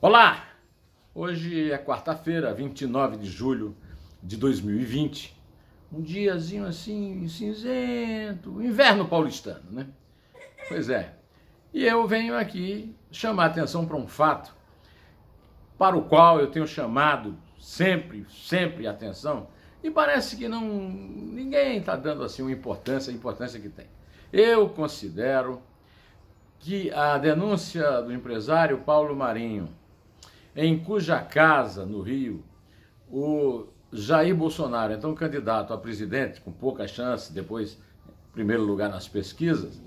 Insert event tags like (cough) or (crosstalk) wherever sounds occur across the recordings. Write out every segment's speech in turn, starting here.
Olá! Hoje é quarta-feira, 29 de julho de 2020. Um diazinho assim, cinzento, inverno paulistano, né? Pois é. E eu venho aqui chamar a atenção para um fato para o qual eu tenho chamado sempre, sempre atenção e parece que não ninguém está dando assim uma importância, a importância que tem. Eu considero que a denúncia do empresário Paulo Marinho em cuja casa, no Rio, o Jair Bolsonaro, então candidato a presidente, com pouca chance, depois primeiro lugar nas pesquisas,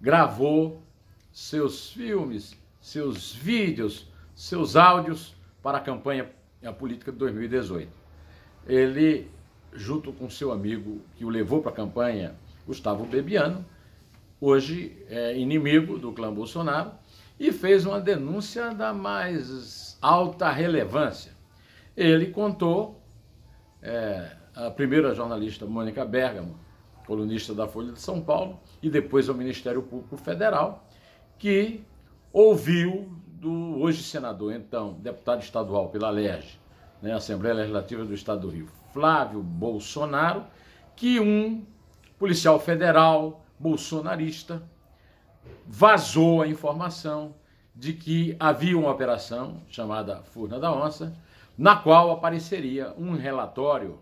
gravou seus filmes, seus vídeos, seus áudios para a campanha a política de 2018. Ele, junto com seu amigo que o levou para a campanha, Gustavo Bebiano, hoje é inimigo do clã Bolsonaro, e fez uma denúncia da mais alta relevância. Ele contou, é, a primeira jornalista Mônica Bergamo, colunista da Folha de São Paulo, e depois ao Ministério Público Federal, que ouviu do hoje senador, então deputado estadual pela LERJ, né, Assembleia Legislativa do Estado do Rio, Flávio Bolsonaro, que um policial federal bolsonarista vazou a informação de que havia uma operação chamada Furna da Onça, na qual apareceria um relatório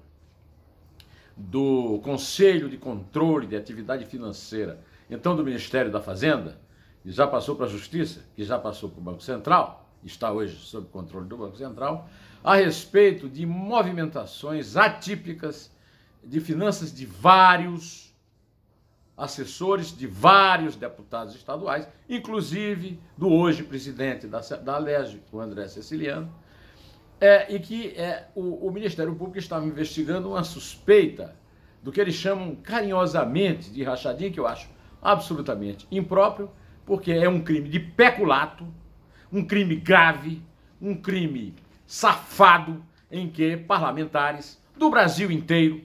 do Conselho de Controle de Atividade Financeira, então do Ministério da Fazenda, que já passou para a Justiça, que já passou para o Banco Central, está hoje sob controle do Banco Central, a respeito de movimentações atípicas de finanças de vários assessores de vários deputados estaduais, inclusive do hoje presidente da, da Alerj, o André Ceciliano, é, e que é, o, o Ministério Público estava investigando uma suspeita do que eles chamam carinhosamente de rachadinha, que eu acho absolutamente impróprio, porque é um crime de peculato, um crime grave, um crime safado, em que parlamentares do Brasil inteiro,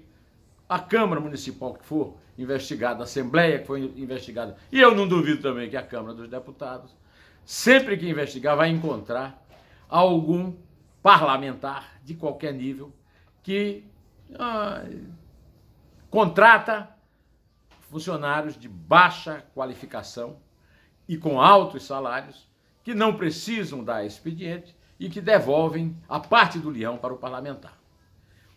a Câmara Municipal que for, investigado, a Assembleia que foi investigada. E eu não duvido também que a Câmara dos Deputados, sempre que investigar, vai encontrar algum parlamentar de qualquer nível que ah, contrata funcionários de baixa qualificação e com altos salários que não precisam dar expediente e que devolvem a parte do leão para o parlamentar.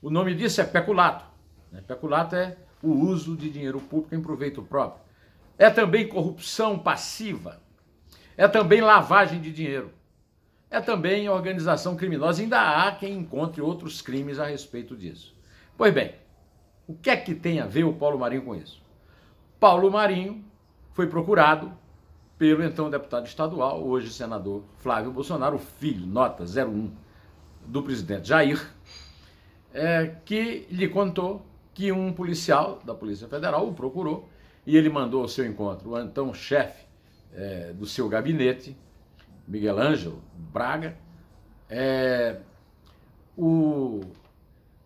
O nome disso é peculato. Né? Peculato é o uso de dinheiro público em proveito próprio. É também corrupção passiva. É também lavagem de dinheiro. É também organização criminosa. Ainda há quem encontre outros crimes a respeito disso. Pois bem, o que é que tem a ver o Paulo Marinho com isso? Paulo Marinho foi procurado pelo então deputado estadual, hoje senador Flávio Bolsonaro, filho, nota 01, do presidente Jair, é, que lhe contou que um policial da Polícia Federal o procurou e ele mandou ao seu encontro o então chefe é, do seu gabinete, Miguel Ângelo Braga, é, o,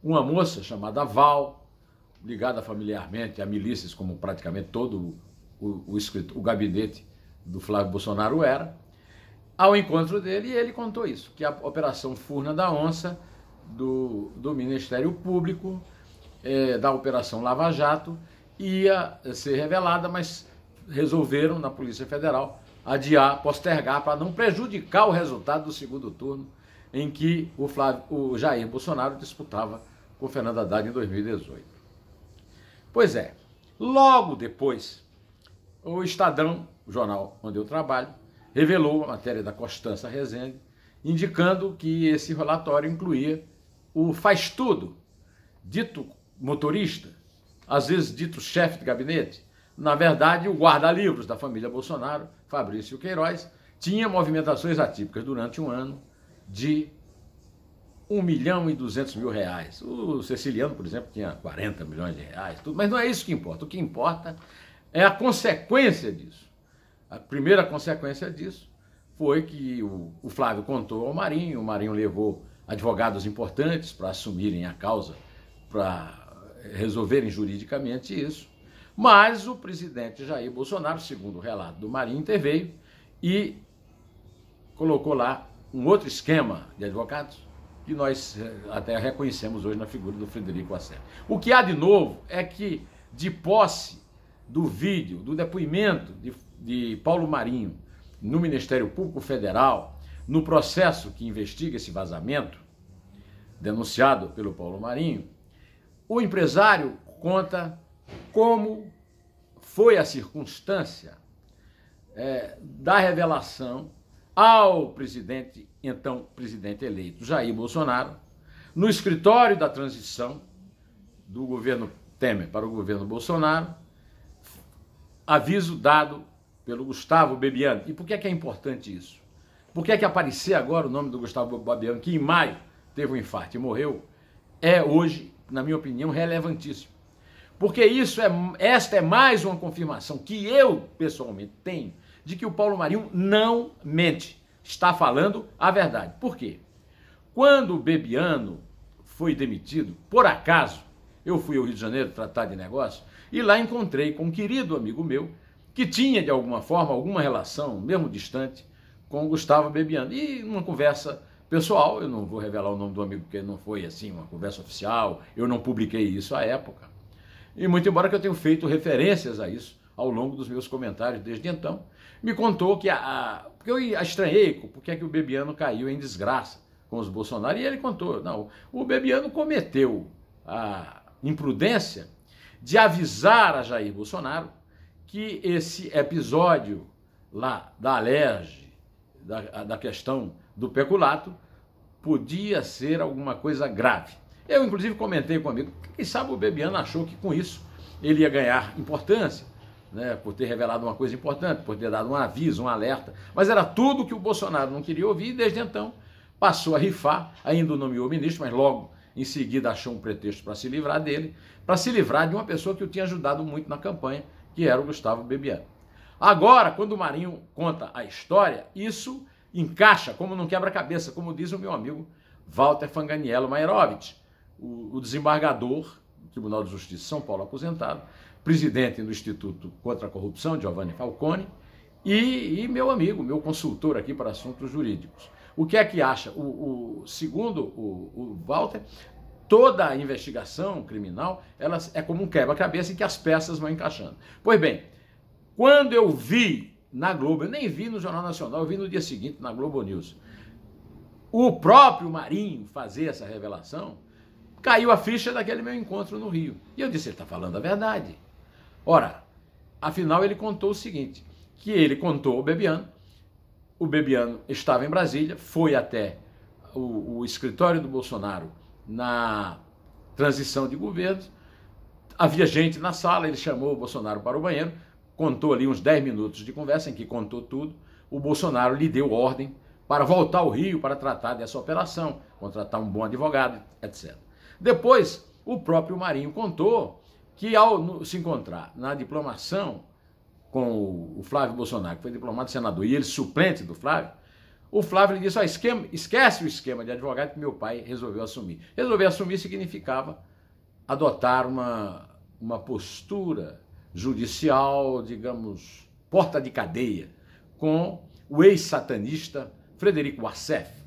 uma moça chamada Val, ligada familiarmente a milícias, como praticamente todo o, o, o gabinete do Flávio Bolsonaro era, ao encontro dele e ele contou isso, que a Operação Furna da Onça do, do Ministério Público é, da Operação Lava Jato ia é, ser revelada, mas resolveram na Polícia Federal adiar, postergar para não prejudicar o resultado do segundo turno em que o, Flávio, o Jair Bolsonaro disputava com Fernando Haddad em 2018. Pois é, logo depois, o Estadão, o jornal onde eu trabalho, revelou a matéria da Constança Rezende, indicando que esse relatório incluía o faz-tudo, dito motorista, às vezes dito chefe de gabinete, na verdade o guarda-livros da família Bolsonaro, Fabrício Queiroz, tinha movimentações atípicas durante um ano de 1 milhão e 200 mil reais. O Ceciliano, por exemplo, tinha 40 milhões de reais, tudo, mas não é isso que importa. O que importa é a consequência disso. A primeira consequência disso foi que o, o Flávio contou ao Marinho, o Marinho levou advogados importantes para assumirem a causa, para resolverem juridicamente isso. Mas o presidente Jair Bolsonaro, segundo o relato do Marinho, interveio e colocou lá um outro esquema de advogados que nós eh, até reconhecemos hoje na figura do Frederico Assef. O que há de novo é que, de posse do vídeo, do depoimento de, de Paulo Marinho no Ministério Público Federal, no processo que investiga esse vazamento, denunciado pelo Paulo Marinho, o empresário conta como foi a circunstância é, da revelação ao presidente, então presidente eleito Jair Bolsonaro, no escritório da transição do governo Temer para o governo Bolsonaro, aviso dado pelo Gustavo Bebiano. E por que é, que é importante isso? Por que é que aparecer agora o nome do Gustavo Bebiano, que em maio teve um infarto e morreu, é hoje na minha opinião, relevantíssimo. Porque isso é, esta é mais uma confirmação que eu, pessoalmente, tenho de que o Paulo Marinho não mente, está falando a verdade. Por quê? Quando o Bebiano foi demitido, por acaso, eu fui ao Rio de Janeiro tratar de negócio e lá encontrei com um querido amigo meu que tinha, de alguma forma, alguma relação, mesmo distante, com o Gustavo Bebiano. E uma conversa pessoal, eu não vou revelar o nome do amigo porque não foi assim uma conversa oficial, eu não publiquei isso à época. E muito embora que eu tenha feito referências a isso ao longo dos meus comentários desde então, me contou que a, a porque eu estranhei porque é que o Bebiano caiu em desgraça com os Bolsonaro e ele contou, não, o Bebiano cometeu a imprudência de avisar a Jair Bolsonaro que esse episódio lá da Alerj da, da questão do peculato podia ser alguma coisa grave. Eu, inclusive, comentei comigo, quem sabe o Bebiano achou que com isso ele ia ganhar importância, né, por ter revelado uma coisa importante, por ter dado um aviso, um alerta. Mas era tudo que o Bolsonaro não queria ouvir e desde então passou a rifar, ainda nomeou o ministro, mas logo em seguida achou um pretexto para se livrar dele, para se livrar de uma pessoa que o tinha ajudado muito na campanha, que era o Gustavo Bebiano. Agora, quando o Marinho conta a história, isso encaixa como num quebra-cabeça, como diz o meu amigo Walter Fanganiello Mairovitch, o, o desembargador do Tribunal de Justiça de São Paulo aposentado, presidente do Instituto contra a Corrupção, Giovanni Falcone, e, e, meu amigo, meu consultor aqui para assuntos jurídicos. O que é que acha? O, o segundo o, o, Walter, toda a investigação criminal ela é como um quebra-cabeça em que as peças vão encaixando. Pois bem, quando eu vi na Globo, eu nem vi no Jornal Nacional, eu vi no dia seguinte na Globo News, o próprio Marinho fazer essa revelação, caiu a ficha daquele meu encontro no Rio. E eu disse, ele está falando a verdade. Ora, afinal ele contou o seguinte, que ele contou ao Bebiano, o Bebiano estava em Brasília, foi até o, o escritório do Bolsonaro na transição de governo, havia gente na sala, ele chamou o Bolsonaro para o banheiro, contou ali uns 10 minutos de conversa em que contou tudo. O Bolsonaro lhe deu ordem para voltar ao Rio para tratar dessa operação, contratar um bom advogado, etc. Depois, o próprio Marinho contou que ao se encontrar na diplomação com o Flávio Bolsonaro, que foi diplomado senador e ele suplente do Flávio, o Flávio lhe disse: "Ah, esquema, esquece o esquema de advogado que meu pai resolveu assumir. Resolver assumir significava adotar uma, uma postura judicial, digamos, porta de cadeia, com o ex-satanista Frederico Wassef.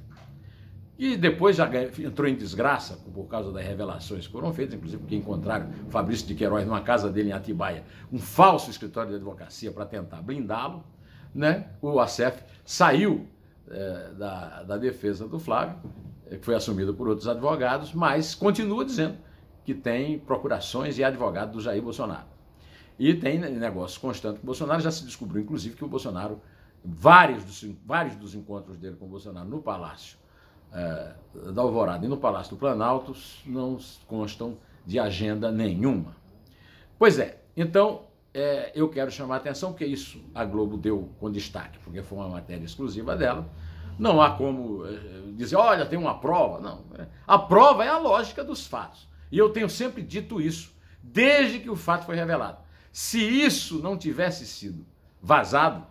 E depois já entrou em desgraça por causa das revelações que foram feitas, inclusive porque encontraram Fabrício de Queiroz numa casa dele em Atibaia, um falso escritório de advocacia para tentar blindá-lo. Né? O Wassef saiu é, da, da defesa do Flávio, eh, que foi assumido por outros advogados, mas continua dizendo que tem procurações e advogado do Jair Bolsonaro. E tem negócio constante com o Bolsonaro. Já se descobriu, inclusive, que o Bolsonaro, vários dos, vários dos encontros dele com o Bolsonaro no Palácio é, da Alvorada e no Palácio do Planalto não constam de agenda nenhuma. Pois é, então é, eu quero chamar a atenção, porque é isso a Globo deu com destaque, porque foi uma matéria exclusiva dela. Não há como eh, dizer, olha, tem uma prova. Não. A prova é a lógica dos fatos. E eu tenho sempre dito isso, desde que o fato foi revelado. Se isso não tivesse sido vazado,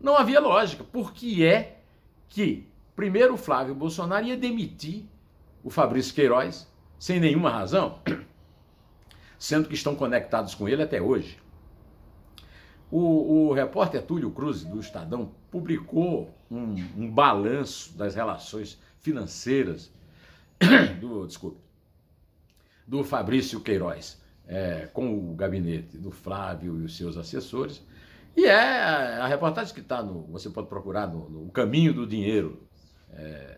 não havia lógica. Por que é que, primeiro, o Flávio Bolsonaro ia demitir o Fabrício Queiroz sem nenhuma razão, (clears throat) sendo que estão conectados com ele até hoje? O, o repórter Túlio Cruz, do Estadão, publicou um, um balanço das relações financeiras (clears throat) do, do Fabrício Queiroz é, com o gabinete do Flávio e os seus assessores. E é a, reportagem que está no. Você pode procurar no, no Caminho do Dinheiro é,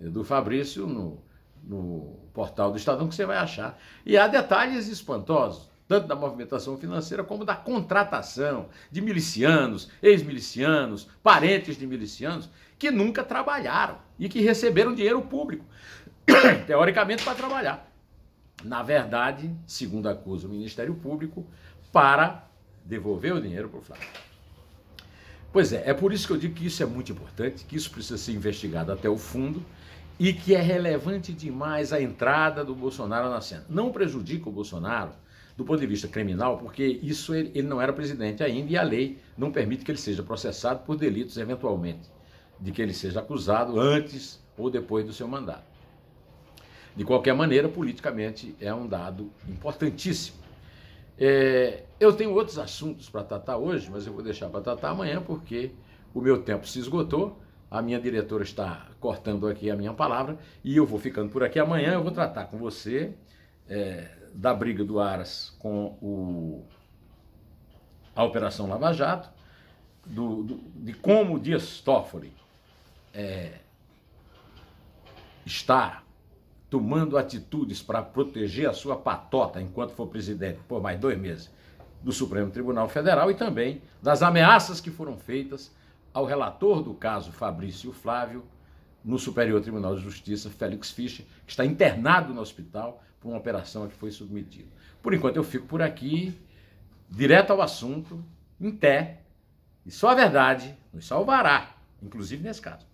do Fabrício no, no portal do Estadão que você vai achar. E há detalhes espantosos, tanto da movimentação financeira como da contratação de milicianos, ex-milicianos, parentes de milicianos que nunca trabalharam e que receberam dinheiro público, (coughs) teoricamente, para trabalhar na verdade, segundo acusa o Ministério Público, para devolver o dinheiro para o Flávio. Pois é, é por isso que eu digo que isso é muito importante, que isso precisa ser investigado até o fundo e que é relevante demais a entrada do Bolsonaro na cena. Não prejudica o Bolsonaro do ponto de vista criminal, porque isso ele, ele não era presidente ainda e a lei não permite que ele seja processado por delitos eventualmente de que ele seja acusado antes ou depois do seu mandato. De qualquer maneira, politicamente é um dado importantíssimo. É, eu tenho outros assuntos para tratar hoje, mas eu vou deixar para tratar amanhã, porque o meu tempo se esgotou, a minha diretora está cortando aqui a minha palavra, e eu vou ficando por aqui. Amanhã eu vou tratar com você é, da briga do Aras com o, a Operação Lava Jato, do, do, de como o Dias Toffoli é, está tomando atitudes para proteger a sua patota enquanto for presidente por mais dois meses do Supremo Tribunal Federal e também das ameaças que foram feitas ao relator do caso Fabrício Flávio no Superior Tribunal de Justiça, Félix Fischer, que está internado no hospital por uma operação a que foi submetido. Por enquanto eu fico por aqui, direto ao assunto, em pé, e só a verdade nos salvará, inclusive nesse caso.